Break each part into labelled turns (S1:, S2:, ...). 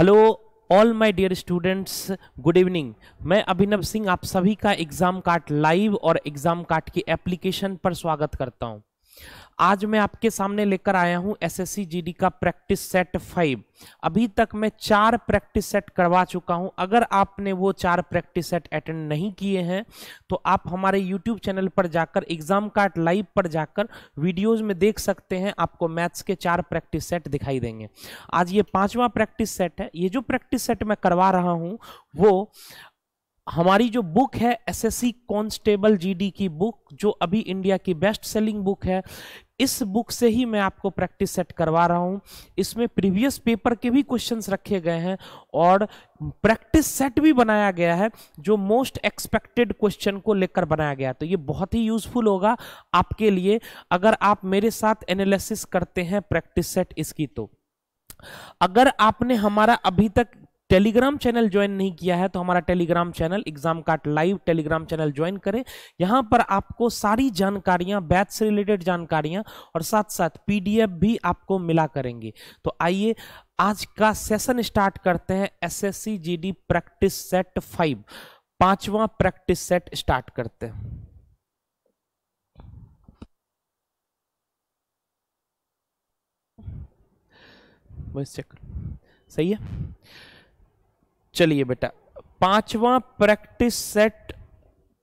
S1: hello all my dear students good evening मैं अभिनव सिंह आप सभी का एग्ज़ाम कार्ड लाइव और एग्ज़ाम कार्ड की एप्लीकेशन पर स्वागत करता हूं आज मैं आपके सामने लेकर आया हूं एसएससी जीडी का प्रैक्टिस सेट फाइव अभी तक मैं चार प्रैक्टिस सेट करवा चुका हूं अगर आपने वो चार प्रैक्टिस सेट अटेंड नहीं किए हैं तो आप हमारे यूट्यूब चैनल पर जाकर एग्जाम कार्ड लाइव पर जाकर वीडियोस में देख सकते हैं आपको मैथ्स के चार प्रैक्टिस सेट दिखाई देंगे आज ये पांचवा प्रैक्टिस सेट है ये जो प्रैक्टिस सेट मैं करवा रहा हूँ वो हमारी जो बुक है एसएससी कांस्टेबल जीडी की बुक जो अभी इंडिया की बेस्ट सेलिंग बुक है इस बुक से ही मैं आपको प्रैक्टिस सेट करवा रहा हूं इसमें प्रीवियस पेपर के भी क्वेश्चंस रखे गए हैं और प्रैक्टिस सेट भी बनाया गया है जो मोस्ट एक्सपेक्टेड क्वेश्चन को लेकर बनाया गया तो ये बहुत ही यूजफुल होगा आपके लिए अगर आप मेरे साथ एनालिसिस करते हैं प्रैक्टिस सेट इसकी तो अगर आपने हमारा अभी तक टेलीग्राम चैनल ज्वाइन नहीं किया है तो हमारा Telegram channel exam card live Telegram channel join करें यहां पर आपको सारी जानकारियां बैथ से रिलेटेड जानकारियां और साथ साथ पीडीएफ भी आपको मिला करेंगे तो आइए आज का सेशन स्टार्ट करते हैं SSC GD practice set five पांचवा प्रैक्टिस सेट स्टार्ट करते हैं सही है चलिए बेटा पांचवा प्रैक्टिस सेट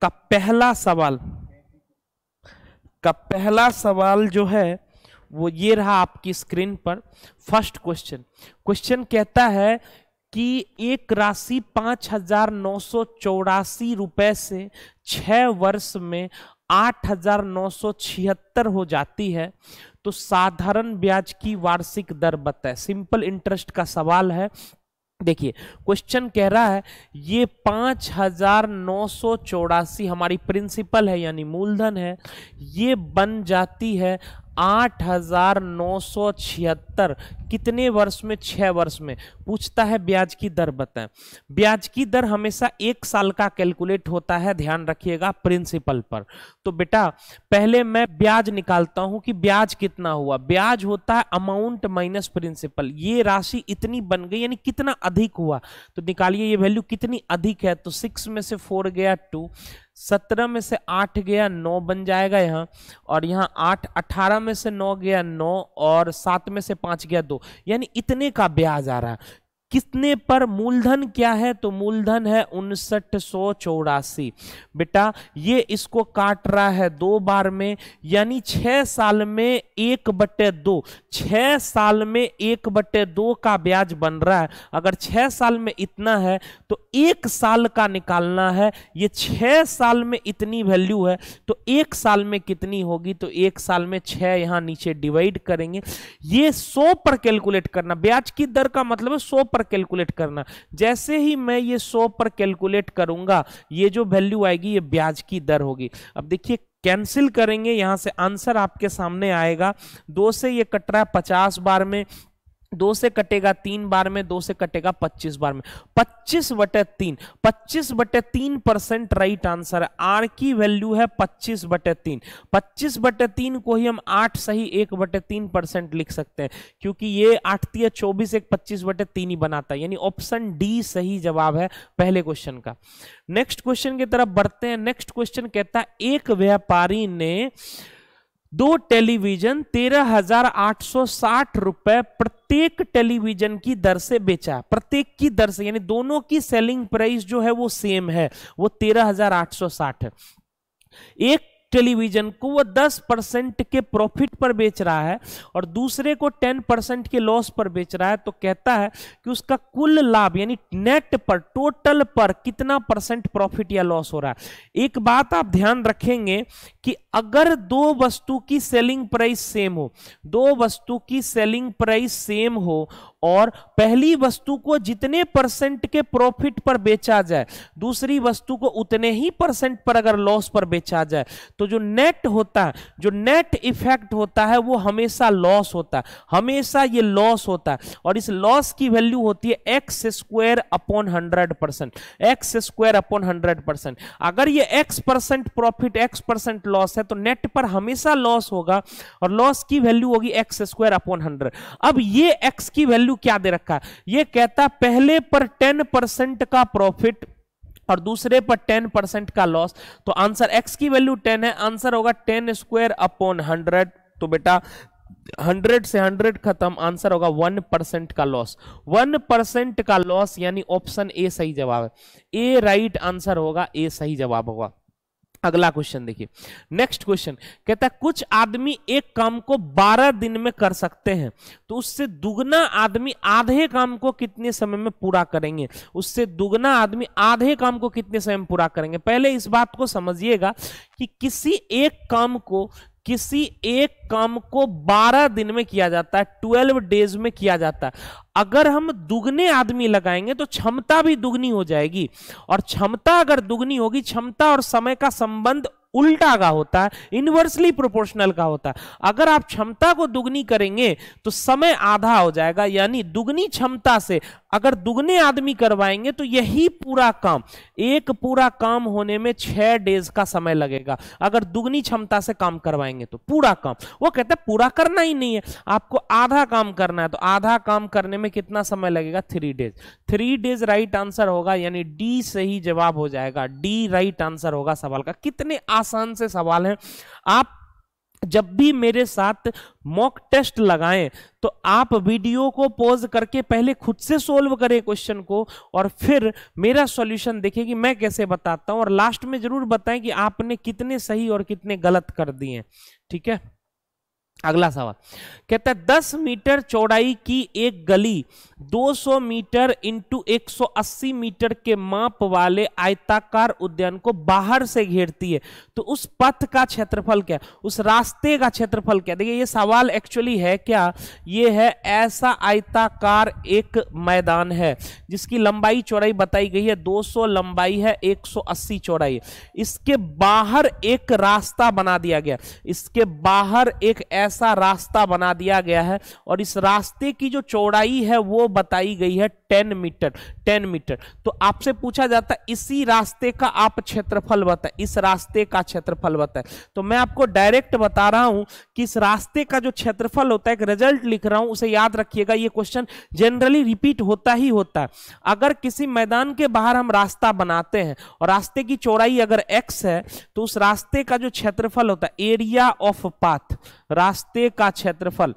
S1: का पहला सवाल का पहला सवाल जो है वो ये रहा आपकी स्क्रीन पर फर्स्ट क्वेश्चन क्वेश्चन कहता है कि एक राशि पांच हजार नौ सौ चौरासी रुपए से छह वर्ष में आठ हजार नौ सौ छिहत्तर हो जाती है तो साधारण ब्याज की वार्षिक दर बताए सिंपल इंटरेस्ट का सवाल है देखिए क्वेश्चन कह रहा है ये पाँच हजार नौ सौ चौरासी हमारी प्रिंसिपल है यानी मूलधन है ये बन जाती है आठ हजार नौ सौ छिहत्तर कितने वर्ष में छः वर्ष में पूछता है ब्याज की दर बताएं ब्याज की दर हमेशा एक साल का कैलकुलेट होता है ध्यान रखिएगा प्रिंसिपल पर तो बेटा पहले मैं ब्याज निकालता हूं कि ब्याज कितना हुआ ब्याज होता है अमाउंट माइनस प्रिंसिपल ये राशि इतनी बन गई यानी कितना अधिक हुआ तो निकालिए ये वैल्यू कितनी अधिक है तो सिक्स में से फोर गया टू सत्रह में से आठ गया नौ बन जाएगा यहाँ और यहाँ आठ अठारह में से नौ गया नौ और सात में से पाँच गया दो यानी इतने का ब्याज आ रहा है कितने पर मूलधन क्या है तो मूलधन है उनसठ सौ चौरासी बेटा ये इसको काट रहा है दो बार में यानी छह साल में एक बटे दो छह साल में एक बटे दो का ब्याज बन रहा है अगर छह साल में इतना है तो एक साल का निकालना है ये छह साल में इतनी वैल्यू है तो एक साल में कितनी होगी तो एक साल में छह यहाँ नीचे डिवाइड करेंगे ये सौ पर कैलकुलेट करना ब्याज की दर का मतलब है सौ पर पर कैलकुलेट करना जैसे ही मैं ये सौ पर कैलकुलेट करूंगा ये जो वैल्यू आएगी ये ब्याज की दर होगी अब देखिए कैंसिल करेंगे यहाँ से आंसर आपके सामने आएगा दो से ये कट रहा है पचास बार में दो से कटेगा तीन बार में दो से कटेगा पच्चीस बार में पच्चीस बटे तीन पच्चीस बटे तीन परसेंट राइट आंसर है आर की वैल्यू है पच्चीस बटे तीन पच्चीस बटे तीन को ही हम आठ सही एक बटे तीन परसेंट लिख सकते हैं क्योंकि ये आठती है चौबीस एक पच्चीस बटे तीन ही बनाता है यानी ऑप्शन डी सही जवाब है पहले क्वेश्चन का नेक्स्ट क्वेश्चन की तरफ बढ़ते हैं नेक्स्ट क्वेश्चन कहता है एक व्यापारी ने दो टेलीविजन 13,860 रुपए प्रत्येक टेलीविजन की दर से बेचा प्रत्येक की दर से यानी दोनों की सेलिंग प्राइस जो है वो सेम है वो 13,860 है एक टेलीविजन को वो 10 परसेंट के प्रॉफिट पर बेच रहा है और दूसरे को 10 परसेंट के लॉस पर बेच रहा है तो कहता है कि उसका कुल लाभ यानी नेट पर टोटल पर कितना परसेंट प्रॉफिट या लॉस हो रहा है एक बात आप ध्यान रखेंगे कि अगर दो वस्तु की सेलिंग प्राइस सेम हो दो वस्तु की सेलिंग प्राइस सेम हो और पहली वस्तु को जितने परसेंट के प्रॉफिट पर बेचा जाए दूसरी वस्तु को उतने ही परसेंट पर अगर लॉस पर बेचा जाए तो जो नेट होता है जो नेट इफेक्ट होता है वो हमेशा लॉस होता है हमेशा ये लॉस होता है और इस लॉस की वैल्यू होती है X square upon hundred percent X square upon hundred percent अगर ये X percent profit X percent loss है तो नेट पर हमेशा लॉस होगा और लॉस की वैल्यू होगी एक्स स्क्वायर अपॉन हंड्रेड अब ये एक्स की वैल्यू क्या दे रखा है ये कहता पहले पर टेन परसेंट का प्रॉफिट और दूसरे पर टेन परसेंट का लॉस तो आंसर एक्स की वैल्यू टेन है आंसर होगा टेन स्क्वायर अपॉन हंड्रेड तो बेटा हंड्रेड से हंड्रेड खत्म आंसर होगा वन परसेंट का लॉस वन परसेंट का लॉस यानी ऑप्शन ए सही जवाब है ए राइट आंसर होगा ए सही जवाब होगा अगला क्वेश्चन देखिए नेक्स्ट क्वेश्चन कहता है कुछ आदमी एक काम को बारह दिन में कर सकते हैं तो उससे दुगना आदमी आधे काम को कितने समय में पूरा करेंगे उससे दुगना आदमी आधे काम को कितने समय में पूरा करेंगे पहले इस बात को समझिएगा कि किसी एक काम को किसी एक काम को 12 दिन में किया जाता है 12 डेज में किया जाता है अगर हम दुगने आदमी लगाएंगे तो क्षमता भी दुगनी हो जाएगी और क्षमता अगर दुगनी होगी क्षमता और समय का संबंध उल्टा का होता है इनवर्सली प्रोपोर्शनल का होता है अगर आप क्षमता को दुगनी करेंगे तो समय आधा हो जाएगा यानी दुगनी क्षमता से अगर दुगने आदमी करवाएंगे तो यही पूरा काम एक पूरा काम होने में छह डेज का समय लगेगा अगर दुगनी क्षमता से काम करवाएंगे तो पूरा काम वो कहते हैं पूरा करना ही नहीं है आपको आधा काम करना है तो आधा काम करने में कितना समय लगेगा three days three days right answer होगा यानी डी से ही जवाब हो जाएगा डी राइट आंसर होगा सवाल का कितने आसान से सवाल है आप जब भी मेरे साथ मॉक टेस्ट लगाएं तो आप वीडियो को पॉज करके पहले खुद से सोल्व करें क्वेश्चन को और फिर मेरा सॉल्यूशन देखें कि मैं कैसे बताता हूं और लास्ट में जरूर बताएं कि आपने कितने सही और कितने गलत कर दिए ठीक है अगला सवाल कहता है दस मीटर चौड़ाई की एक गली 200 मीटर इंटू 180 मीटर के माप वाले आयताकार उद्यान को बाहर से घेरती है तो उस पथ का क्षेत्रफल क्या उस रास्ते का क्षेत्रफल क्या देखिए ये सवाल एक्चुअली है क्या ये है ऐसा आयताकार एक मैदान है जिसकी लंबाई चौड़ाई बताई गई है 200 लंबाई है 180 चौड़ाई इसके बाहर एक रास्ता बना दिया गया इसके बाहर एक ऐसा रास्ता बना दिया गया है और इस रास्ते की जो चौड़ाई है वो बताई गई है टेन मीटर टेन मीटर तो आपसे पूछा जाता है इसी रास्ते का आप क्षेत्रफल बताए इस रास्ते का क्षेत्रफल बताए तो मैं आपको डायरेक्ट बता रहा हूं कि इस रास्ते का जो क्षेत्रफल होता है एक रिजल्ट लिख रहा हूं उसे याद रखिएगा ये क्वेश्चन जनरली रिपीट होता ही होता है अगर किसी मैदान के बाहर हम रास्ता बनाते हैं और रास्ते की चौड़ाई अगर एक्स है तो उस रास्ते का जो क्षेत्रफल होता है एरिया ऑफ पाथ रास्ते का क्षेत्रफल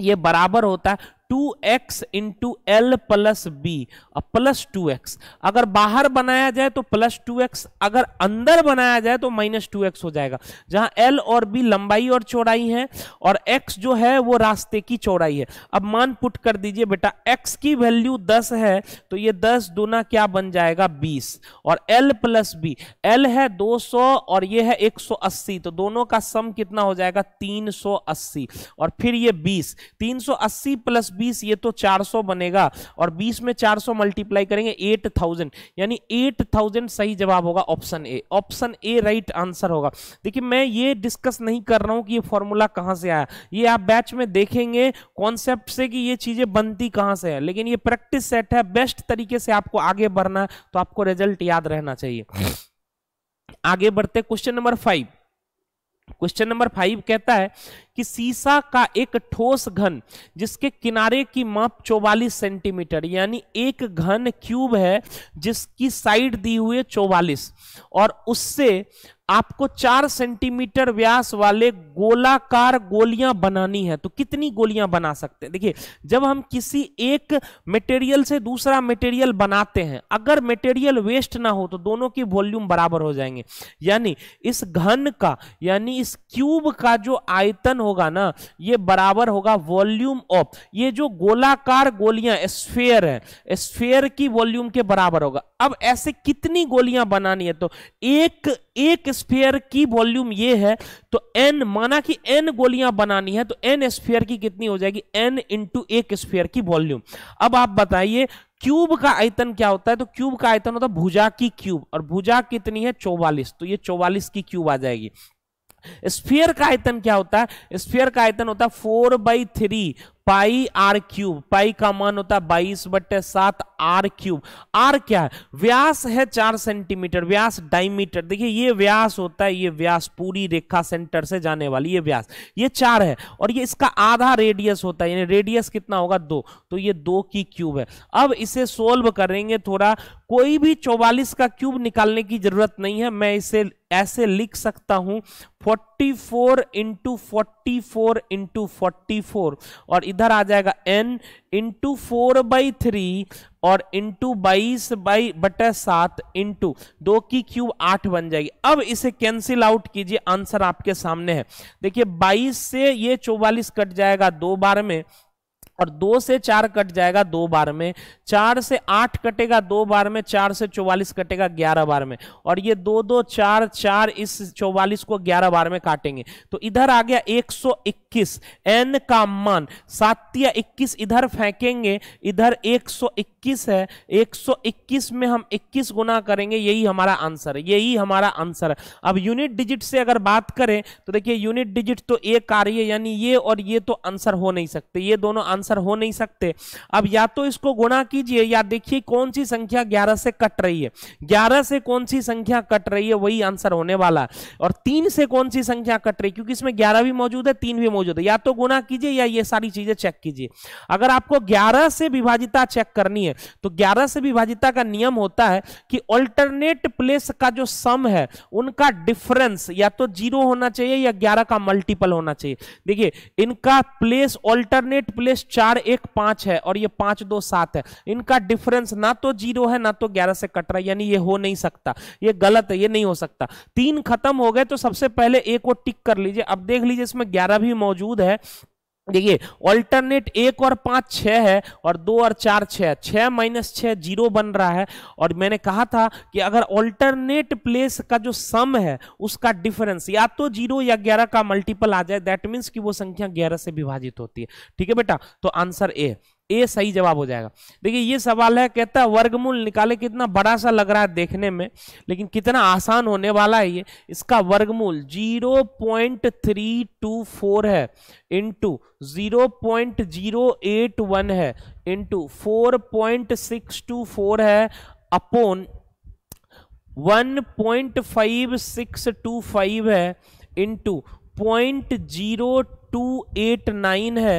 S1: ये बराबर होता है two x into l plus b और प्लस टू एक्स अगर बाहर बनाया जाए तो प्लस टू एक्स अगर अंदर बनाया जाए तो माइनस टू एक्स हो जाएगा जहां एल और बी लंबाई और चौड़ाई है और एक्स जो है वो रास्ते की चौड़ाई है अब मान पुट कर दीजिए बेटा एक्स की वैल्यू दस है तो ये दस दोना क्या बन जाएगा बीस और एल प्लस बी एल है दो सौ और ये है एक सौ अस्सी तो दोनों का सम कितना हो जाएगा तीन सौ अस्सी और फिर ये बीस तीन सौ अस्सी प्लस बीस ये तो 400 बनेगा और 20 में 400 मल्टीप्लाई करेंगे 8000 यानी 8000 सही जवाब होगा option A option A right answer होगा देखिए मैं ये डिस्कस नहीं कर रहा हूं कि ये फॉर्मूला कहां से आया ये आप बैच में देखेंगे कॉन्सेप्ट से कि ये चीजें बनती कहां से है लेकिन ये प्रैक्टिस सेट है बेस्ट तरीके से आपको आगे बढ़ना है तो आपको रिजल्ट याद रहना चाहिए आगे बढ़ते question number five question number five कहता है कि सीसा का एक ठोस घन जिसके किनारे की माप 44 सेंटीमीटर यानी एक घन क्यूब है जिसकी साइड दी हुई है 44 और उससे आपको चार सेंटीमीटर व्यास वाले गोलाकार गोलियां बनानी है तो कितनी गोलियां बना सकते हैं देखिए जब हम किसी एक मटेरियल से दूसरा मटेरियल बनाते हैं अगर मटेरियल वेस्ट ना हो तो दोनों की वॉल्यूम बराबर हो जाएंगे यानी इस घन का यानी इस क्यूब का जो आयतन होगा ना ये बराबर होगा वॉल्यूम ऑफ ये जो गोलाकार गोलियां स्फेयर है स्फेयर की वॉल्यूम के बराबर होगा अब ऐसे कितनी गोलियां बनानी है तो एक एक स्फेयर की वॉल्यूम ये है तो एन माना कि एन गोलियां बनानी है तो एन स्फेयर की कितनी हो जाएगी एन इंटू एक स्फेयर की वॉल्यूम अब आप बताइए क्यूब का आयतन क्या होता है तो क्यूब का आयतन होता है भुजा की क्यूब और भुजा कितनी है चौवालिस तो ये चौवालिस की क्यूब आ जाएगी स्फीयर का आयतन क्या होता है स्फीयर का आयतन होता है four by three pi r cube pi का मान होता है बाईस बट्टे सात आर क्यूब आर क्या है व्यास है चार सेंटीमीटर व्यास डायमीटर देखिए ये व्यास होता है ये व्यास पूरी रेखा सेंटर से जाने वाली ये व्यास ये चार है और ये इसका आधा रेडियस होता है यानी रेडियस कितना होगा दो तो ये दो की क्यूब है अब इसे सोल्व करेंगे थोड़ा कोई भी 44 का क्यूब निकालने की जरूरत नहीं है मैं इसे ऐसे लिख सकता हूं 44 four into forty four into forty four और इधर आ जाएगा n into four by three और इंटू बाईस बाई बटे सात इंटू दो की क्यूब आठ बन जाएगी अब इसे कैंसिल आउट कीजिए आंसर आपके सामने है देखिए 22 से ये 44 कट जाएगा दो बार में और दो से चार कट जाएगा दो बार में चार से आठ कटेगा दो बार में चार से चौवालीस कटेगा ग्यारह बार में और ये दो दो चार चार इस चौवालीस को ग्यारह बार में काटेंगे तो इधर आ गया एक सौ इक्कीस एन का मान या इक्कीस इधर फेंकेंगे इधर एक सौ इक्कीस है एक सौ इक्कीस में हम इक्कीस गुना करेंगे यही हमारा आंसर है यही हमारा आंसर है अब यूनिट डिजिट से अगर बात करें तो देखिए यूनिट डिजिट तो एक आ रही है यानी ये और ये तो आंसर हो नहीं सकते ये दोनों आंसर आंसर हो नहीं सकते अब या तो इसको गुणा कीजिए या देखिए कौन सी संख्या ग्यारह से कट रही है ग्यारह से कौन सी संख्या कट रही है वही आंसर होने वाला और तीन से कौन सी संख्या कट रही है क्योंकि इसमें ग्यारह भी मौजूद है तीन भी मौजूद है या तो गुना कीजिए या ये सारी चीजें चेक कीजिए अगर आपको ग्यारह से विभाजिता चेक करनी है तो ग्यारह से विभाजिता का नियम होता है कि ऑल्टरनेट प्लेस का जो सम है उनका डिफरेंस या तो जीरो होना चाहिए या ग्यारह का मल्टीपल होना चाहिए देखिए इनका प्लेस ऑल्टरनेट प्लेस चार एक पांच है और ये पांच दो सात है इनका डिफरेंस ना तो जीरो है ना तो ग्यारह से कट रहा है यानी ये हो नहीं सकता ये गलत है ये नहीं हो सकता तीन खत्म हो गए तो सबसे पहले एक को टिक कर लीजिए अब देख लीजिए इसमें ग्यारह भी मौजूद है देखिए ऑल्टरनेट एक और पांच छ है और दो और चार है छह माइनस छ जीरो बन रहा है और मैंने कहा था कि अगर ऑल्टरनेट प्लेस का जो सम है उसका डिफरेंस या तो जीरो या ग्यारह का मल्टीपल आ जाए दैट मीन्स कि वो संख्या ग्यारह से विभाजित होती है ठीक है बेटा तो आंसर ए ए सही जवाब हो जाएगा देखिए ये सवाल है कहता है वर्गमूल निकाले कितना बड़ा सा लग रहा है देखने में लेकिन कितना आसान होने वाला है ये इसका वर्गमूल 0.324 है इनटू 0.081 है टू फोर है अपोन 1.5625 है point zero two eight nine है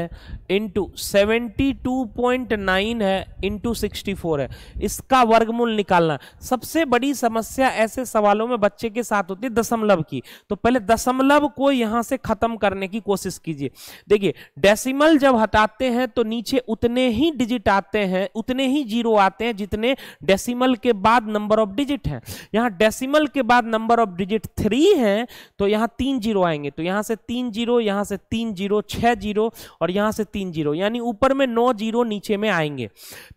S1: into seventy two point nine है इंटू सिक्सटी फोर है इसका वर्गमूल निकालना सबसे बड़ी समस्या ऐसे सवालों में बच्चे के साथ होती है दशमलव की तो पहले दशमलव को यहां से खत्म करने की कोशिश कीजिए देखिए डेसिमल जब हटाते हैं तो नीचे उतने ही डिजिट आते हैं उतने ही जीरो आते हैं जितने डेसिमल के बाद नंबर ऑफ डिजिट हैं यहाँ डेसीमल के बाद नंबर ऑफ डिजिट थ्री है तो यहाँ तीन जीरो आएंगे तो यहाँ से तीन जीरो यहाँ से तीन तीन जीरो छः जीरो और यहाँ से तीन जीरो यानी ऊपर में नौ जीरो नीचे में आएंगे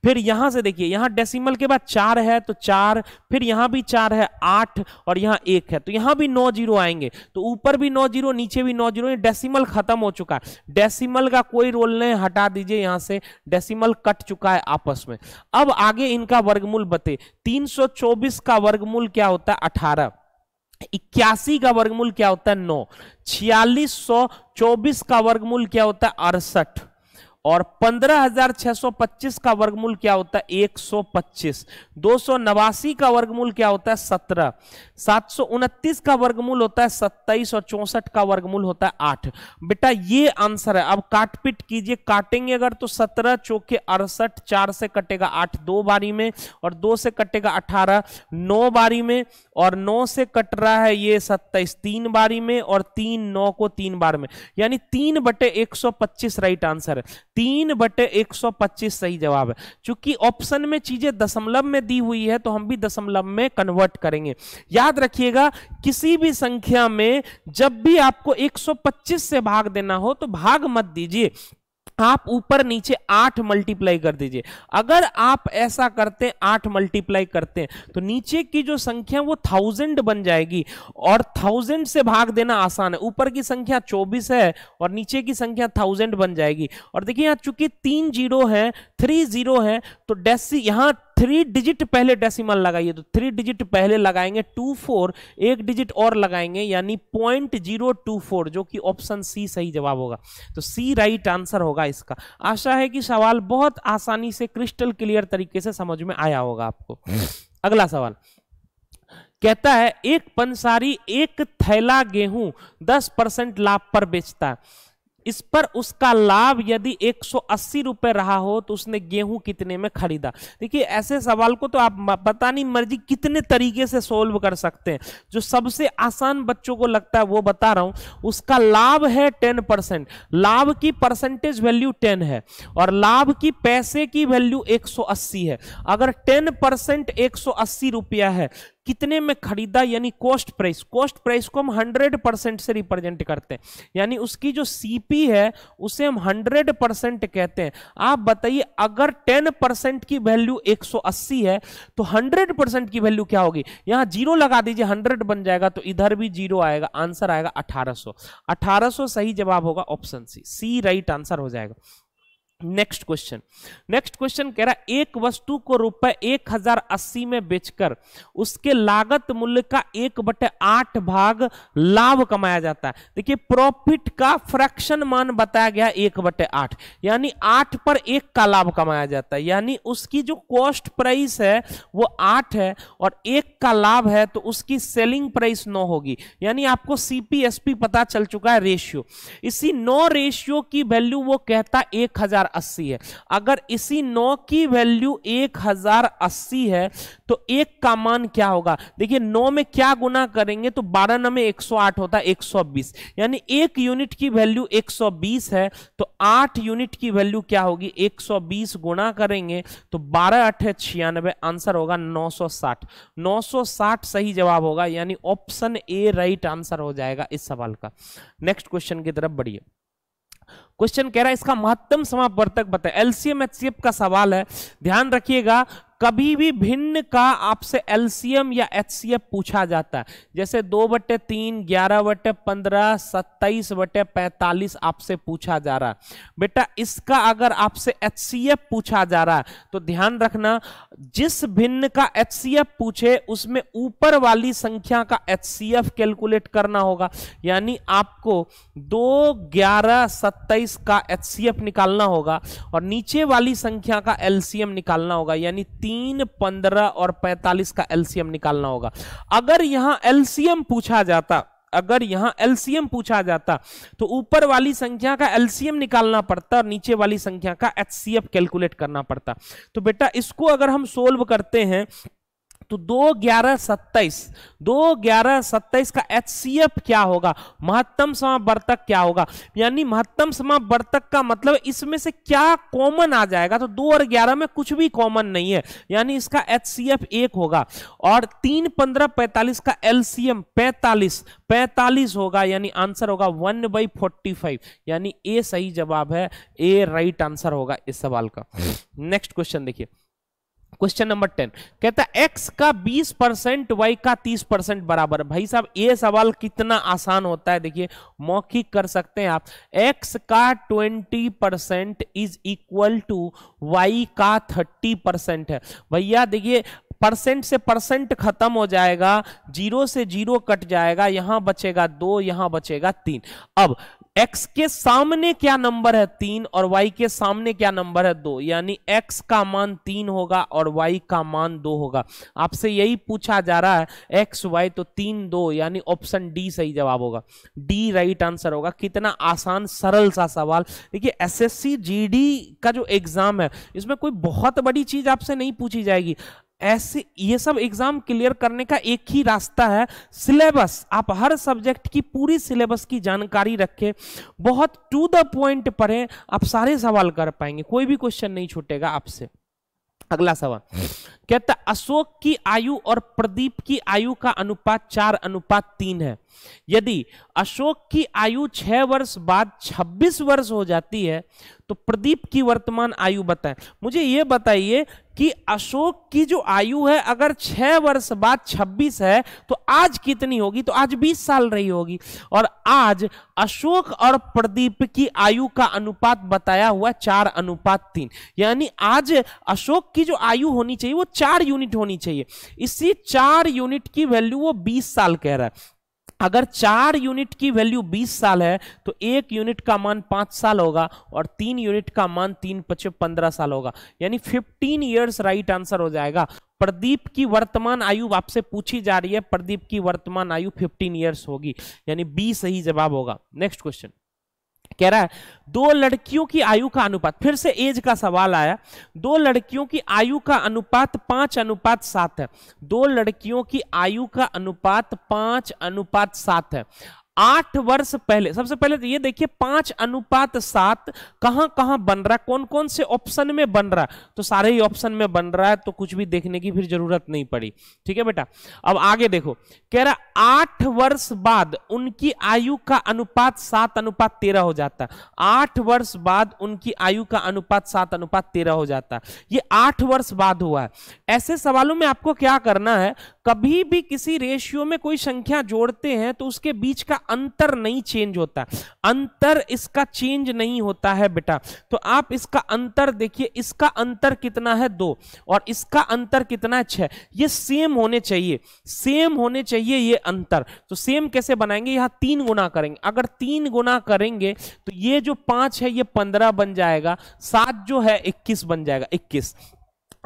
S1: फिर यहाँ से देखिए यहाँ डेसिमल के बाद चार है तो चार फिर यहाँ भी चार है आठ और यहाँ एक है तो यहाँ भी नौ जीरो आएंगे तो ऊपर भी नौ जीरो नीचे भी नौ जीरो डेसीमल खत्म हो चुका है डेसीमल का कोई रोल नहीं हटा दीजिए यहाँ से डेसीमल कट चुका है आपस में अब आगे इनका वर्गमूल बते तीन का वर्गमूल क्या होता है अठारह इक्यासी का वर्गमूल क्या होता है नौ छियालीस सौ चौबीस का वर्गमूल क्या होता है अड़सठ और पंद्रह हजार छह सौ पच्चीस का वर्गमूल क्या होता है एक सौ पच्चीस दो सौ नवासी का वर्गमूल क्या होता है सत्रह उनतीस का वर्गमूल होता है सत्ताईस और चौसठ का वर्गमूल होता है आठ बेटा ये आंसर है अब काटपिट कीजिए काटेंगे अगर तो सत्रह चौके अड़सठ चार से कटेगा आठ दो बारी में और दो से कटेगा अठारह नौ बारी में और नौ से कट रहा है ये सत्ताईस तीन बारी में और तीन नौ को तीन बार में यानी तीन बटे एक सौ पच्चीस राइट आंसर है तीन बटे एक सौ पच्चीस सही जवाब है चूंकि ऑप्शन में चीजें दशमलव में दी हुई है तो हम भी दशमलव में कन्वर्ट करेंगे या याद रखिएगा किसी भी संख्या में जब भी आपको 125 से भाग देना हो तो भाग मत दीजिए आप ऊपर नीचे आठ मल्टीप्लाई कर दीजिए अगर आप ऐसा करते हैं आठ मल्टीप्लाई करते हैं तो नीचे की जो संख्या वो थाउजेंड बन जाएगी और थाउजेंड से भाग देना आसान है ऊपर की संख्या चौबीस है और नीचे की संख्या थाउजेंड बन जाएगी और देखिए यहाँ चूंकि तीन जीरो है थ्री जीरो है तो डेसी यहाँ थ्री डिजिट पहले डेसिमल लगाइए तो थ्री डिजिट पहले लगाएंगे टू फोर एक डिजिट और लगाएंगे यानी पॉइंट जीरो टू फोर जो कि ऑप्शन सी सही जवाब होगा तो सी राइट आंसर होगा इसका आशा है कि सवाल बहुत आसानी से क्रिस्टल क्लियर तरीके से समझ में आया होगा आपको अगला सवाल कहता है एक पंसारी एक थैला गेहूं दस परसेंट लाभ पर बेचता है इस पर उसका लाभ यदि एक रुपए रहा हो तो उसने गेहूं कितने में खरीदा देखिए ऐसे सवाल को तो आप पता नहीं मर्जी कितने तरीके से सोल्व कर सकते हैं जो सबसे आसान बच्चों को लगता है वो बता रहा हूं उसका लाभ है 10 परसेंट लाभ की परसेंटेज वैल्यू 10 है और लाभ की पैसे की वैल्यू 180 है अगर 10 परसेंट एक रुपया है कितने में खरीदा यानी कॉस्ट प्राइस कॉस्ट प्राइस को हम 100 परसेंट से रिप्रेजेंट करते हैं यानी उसकी जो सीपी है उसे हम 100 परसेंट कहते हैं आप बताइए अगर 10 परसेंट की वैल्यू 180 है तो 100 परसेंट की वैल्यू क्या होगी यहां जीरो लगा दीजिए 100 बन जाएगा तो इधर भी जीरो आएगा आंसर आएगा अठारह सौ सही जवाब होगा option C C right answer हो जाएगा नेक्स्ट क्वेश्चन नेक्स्ट क्वेश्चन कह रहा है एक वस्तु को रुपए एक हजार अस्सी में बेचकर उसके लागत मूल्य का एक बटे आठ भाग लाभ कमाया जाता है देखिए प्रॉफिट का फ्रैक्शन मान बताया गया एक बटे आठ यानी आठ पर एक का लाभ कमाया जाता है यानी उसकी जो कॉस्ट प्राइस है वो आठ है और एक का लाभ है तो उसकी सेलिंग प्राइस नौ होगी यानी आपको सीपीएसपी पता चल चुका है रेशियो इसी नौ रेशियो की वैल्यू वो कहता एक हजार 1080 है अगर इसी 9 की वैल्यू 1080 है तो एक का मान क्या होगा देखिए 9 में क्या गुना करेंगे तो 12 नौ में 108 होता है 120 यानी एक यूनिट की वैल्यू 120 है तो 8 यूनिट की वैल्यू क्या होगी 120 गुना करेंगे तो बारह अठे तो तो छियानबे आंसर होगा 960 960 सही जवाब होगा यानी ऑप्शन ए राइट आंसर हो जाएगा इस सवाल का नेक्स्ट क्वेश्चन की तरफ बढ़िए क्वेश्चन कह रहा है इसका महत्तम समापवर्तक बताए एलसीएम एचसीएफ का सवाल है ध्यान रखिएगा कभी भी भिन्न का आपसे एलसीएम या एचसीएफ पूछा जाता है जैसे दो बटे तीन ग्यारह बटे पंद्रह सत्ताईस बटे पैंतालीस आपसे पूछा जा रहा बेटा इसका अगर आपसे एचसीएफ पूछा जा रहा तो ध्यान रखना जिस भिन्न का एचसीएफ पूछे उसमें ऊपर वाली संख्या का एचसीएफ कैलकुलेट करना होगा यानी आपको दो ग्यारह सत्ताईस का एच निकालना होगा और नीचे वाली संख्या का एलसीएम निकालना होगा यानी तीन पंद्रह और पैंतालीस का एलसीएम निकालना होगा अगर यहां एलसीएम पूछा जाता अगर यहां एलसीएम पूछा जाता तो ऊपर वाली संख्या का एलसीएम निकालना पड़ता और नीचे वाली संख्या का एचसीएफ कैलकुलेट करना पड़ता तो बेटा इसको अगर हम सोल्व करते हैं तो दो ग्यारह सत्ताईस दो ग्यारह सत्ताईस का एच सी एफ क्या होगा महत्तम समावर्तक क्या होगा यानी महत्तम समावर्तक का मतलब इसमें से क्या कॉमन आ जाएगा तो दो और ग्यारह में कुछ भी कॉमन नहीं है यानी इसका एच सी एफ एक होगा और तीन पंद्रह पैंतालीस का एलसीएम पैंतालीस पैंतालीस होगा यानी आंसर होगा वन बाई फोर्टी फाइव यानी ए सही जवाब है ए राइट आंसर होगा इस सवाल का नेक्स्ट क्वेश्चन देखिए क्वेश्चन नंबर टेन कहता है एक्स का बीस परसेंट वाई का तीस परसेंट बराबर भाई साहब ये सवाल कितना आसान होता है देखिए मौखिक कर सकते हैं आप एक्स का twenty percent is equal to y का थर्टी परसेंट है भैया देखिए परसेंट से परसेंट खत्म हो जाएगा जीरो से जीरो कट जाएगा यहां बचेगा दो यहां बचेगा तीन अब एक्स के सामने क्या नंबर है तीन और वाई के सामने क्या नंबर है दो यानी एक्स का मान तीन होगा और वाई का मान दो होगा आपसे यही पूछा जा रहा है एक्स वाई तो तीन दो यानी ऑप्शन डी सही जवाब होगा डी राइट आंसर होगा कितना आसान सरल सा सवाल देखिए एसएससी जीडी का जो एग्जाम है इसमें कोई बहुत बड़ी चीज आपसे नहीं पूछी जाएगी ऐसे ये सब एग्जाम क्लियर करने का एक ही रास्ता है सिलेबस आप हर सब्जेक्ट की पूरी सिलेबस की जानकारी रखें बहुत टू द पॉइंट पढ़ें आप सारे सवाल कर पाएंगे कोई भी क्वेश्चन नहीं छूटेगा आपसे अगला सवाल कहता अशोक की आयु और प्रदीप की आयु का अनुपात चार अनुपात तीन है यदि अशोक की आयु छह वर्ष बाद छब्बीस वर्ष हो जाती है तो प्रदीप की वर्तमान आयु बताएं मुझे ये बताइए कि अशोक की जो आयु है अगर छह वर्ष बाद छब्बीस है तो आज कितनी होगी तो आज बीस साल रही होगी और आज अशोक और प्रदीप की आयु का अनुपात बताया हुआ चार अनुपात तीन यानी आज अशोक की जो आयु होनी चाहिए वो चार यूनिट होनी चाहिए इसी चार यूनिट की वैल्यू वो बीस साल कह रहा है अगर चार यूनिट की वैल्यू बीस साल है तो एक यूनिट का मान पांच साल होगा और तीन यूनिट का मान तीन पचे पंद्रह साल होगा यानी फिफ्टीन ईयर्स राइट आंसर हो जाएगा प्रदीप की वर्तमान आयु आपसे पूछी जा रही है प्रदीप की वर्तमान आयु 15 ईयर्स होगी यानी बी सही जवाब होगा नेक्स्ट क्वेश्चन कह रहा है दो लड़कियों की आयु का अनुपात फिर से एज का सवाल आया दो लड़कियों की आयु का अनुपात पांच अनुपात सात है दो लड़कियों की आयु का अनुपात पांच अनुपात सात है आठ वर्ष पहले सबसे पहले तो ये देखिए पांच अनुपात सात कहां कहां बन रहा है कौन कौन से ऑप्शन में बन रहा है तो सारे ही ऑप्शन में बन रहा है तो कुछ भी देखने की फिर जरूरत नहीं पड़ी ठीक है बेटा अब आगे देखो कह रहा आठ वर्ष बाद उनकी आयु का अनुपात सात अनुपात तेरह हो जाता है आठ वर्ष बाद उनकी आयु का अनुपात सात अनुपात तेरह हो जाता है ये आठ वर्ष बाद हुआ है ऐसे सवालों में आपको क्या करना है कभी भी किसी रेशियो में कोई संख्या जोड़ते हैं तो उसके बीच का इसका अंतर नहीं चेंज होता अंतर इसका चेंज नहीं होता है बेटा तो आप इसका अंतर देखिए इसका अंतर कितना है दो और इसका अंतर कितना है छह ये सेम होने चाहिए सेम होने चाहिए ये अंतर तो सेम कैसे बनाएंगे यहां तीन गुना करेंगे अगर तीन गुना करेंगे तो ये जो पांच है ये पंद्रह बन जाएगा सात जो है इक्कीस बन जाएगा इक्कीस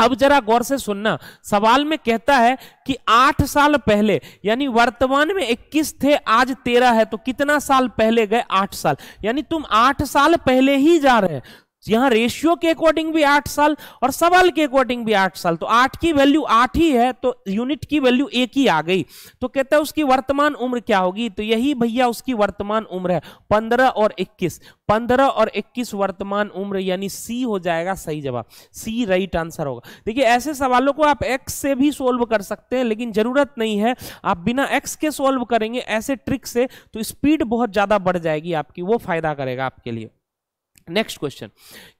S1: अब जरा गौर से सुनना सवाल में कहता है कि आठ साल पहले यानी वर्तमान में इक्कीस थे आज तेरह है तो कितना साल पहले गए आठ साल यानी तुम आठ साल पहले ही जा रहे हैं यहां रेशियो के अकॉर्डिंग भी आठ साल और सवाल के अकॉर्डिंग भी आठ साल तो आठ की वैल्यू आठ ही है तो यूनिट की वैल्यू एक ही आ गई तो कहते हैं उसकी वर्तमान उम्र क्या होगी तो यही भैया उसकी वर्तमान उम्र है पंद्रह और इक्कीस पंद्रह और इक्कीस वर्तमान उम्र यानी सी हो जाएगा सही जवाब सी राइट आंसर होगा देखिए ऐसे सवालों को आप एक्स से भी सोल्व कर सकते हैं लेकिन जरूरत नहीं है आप बिना एक्स के सोल्व करेंगे ऐसे ट्रिक से तो स्पीड बहुत ज्यादा बढ़ जाएगी आपकी वो फायदा करेगा आपके लिए नेक्स्ट क्वेश्चन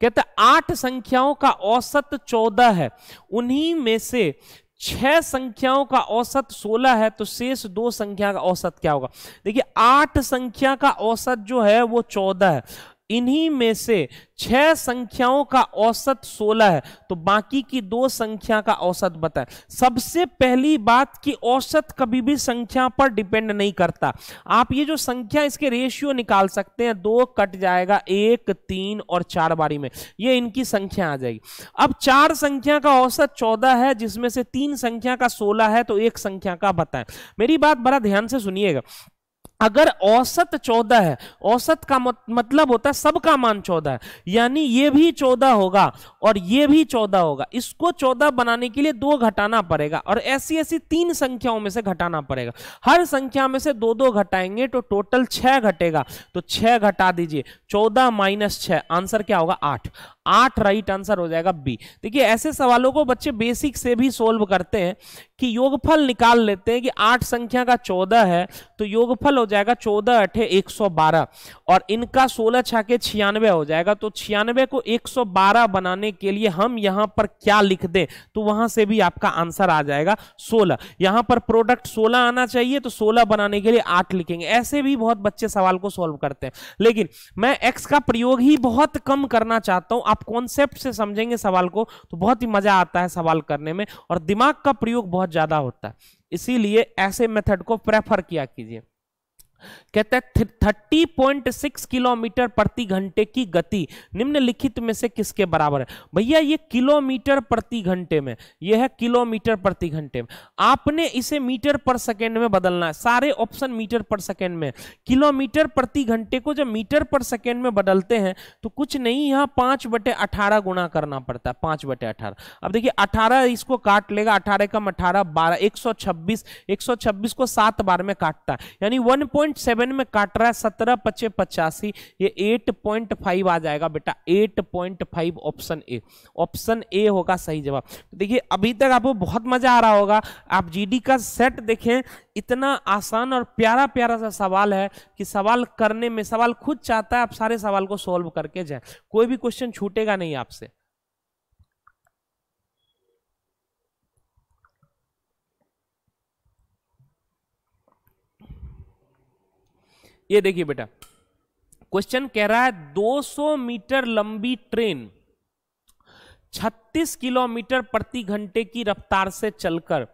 S1: कहते आठ संख्याओं का औसत चौदह है उन्हीं में से छह संख्याओं का औसत सोलह है तो शेष दो संख्या का औसत क्या होगा देखिए आठ संख्या का औसत जो है वो चौदह है इन्हीं में से छह संख्याओं का औसत सोलह है तो बाकी की दो संख्या का औसत बताएं सबसे पहली बात कि औसत कभी भी संख्या पर डिपेंड नहीं करता आप ये जो संख्या इसके रेशियो निकाल सकते हैं दो कट जाएगा एक तीन और चार बारी में ये इनकी संख्या आ जाएगी अब चार संख्या का औसत चौदह है जिसमें से तीन संख्या का सोलह है तो एक संख्या का बताएं मेरी बात बड़ा ध्यान से सुनिएगा अगर औसत चौदह है औसत का मतलब होता है सबका मान चौदह है यानी ये भी चौदह होगा और ये भी चौदह होगा इसको चौदह बनाने के लिए दो घटाना पड़ेगा और ऐसी ऐसी तीन संख्याओं में से घटाना पड़ेगा हर संख्या में से दो दो घटाएंगे तो टोटल छह घटेगा तो छह घटा दीजिए चौदह माइनस छह आंसर क्या होगा आठ आठ राइट आंसर हो जाएगा बी देखिए ऐसे सवालों को बच्चे बेसिक से भी सोल्व करते हैं कि योगफल निकाल लेते हैं कि आठ संख्या का चौदह है तो योगफल हो जाएगा चौदह अठे एक सौ बारह और इनका सोलह छाके छियानवे हो जाएगा तो छियानवे को एक सौ बारह बनाने के लिए हम यहां पर क्या लिख दें तो वहां से भी आपका आंसर आ जाएगा सोलह यहां पर प्रोडक्ट सोलह आना चाहिए तो सोलह बनाने के लिए आठ लिखेंगे ऐसे भी बहुत बच्चे सवाल को सोल्व करते हैं लेकिन मैं एक्स का प्रयोग ही बहुत कम करना चाहता हूं आप कॉन्सेप्ट से समझेंगे सवाल को तो बहुत ही मजा आता है सवाल करने में और दिमाग का प्रयोग बहुत ज्यादा होता है इसीलिए ऐसे मेथड को प्रेफर किया कीजिए कहता है थर्टी पॉइंट सिक्स किलोमीटर प्रति घंटे की गति निम्नलिखित में से किसके बराबर है भैया ये किलोमीटर प्रति घंटे में ये है किलोमीटर प्रति घंटे में आपने इसे मीटर पर सेकेंड में बदलना है सारे ऑप्शन मीटर पर सेकेंड में किलोमीटर प्रति घंटे को जब मीटर पर सेकेंड में बदलते हैं तो कुछ नहीं यहाँ पांच बटे अठारह गुणा करना पड़ता है पांच बटे अठारह अब देखिए अठारह इसको काट लेगा अठारह कम अठारह बारह एक सौ छब्बीस एक सौ छब्बीस को सात बार में काटता है यानी वन पॉइंट पॉइंट सेवन में काट रहा है सत्रह पचे पचासी ये एट पॉइंट फाइव आ जाएगा बेटा eight point five option A option A होगा सही जवाब तो देखिए अभी तक आपको बहुत मजा आ रहा होगा आप जीडी का सेट देखें इतना आसान और प्यारा प्यारा सा सवाल है कि सवाल करने में सवाल खुद चाहता है आप सारे सवाल को सॉल्व करके जाए कोई भी क्वेश्चन छूटेगा नहीं आपसे ये देखिए बेटा क्वेश्चन कह रहा है 200 मीटर लंबी ट्रेन 36 किलोमीटर प्रति घंटे की रफ्तार से चलकर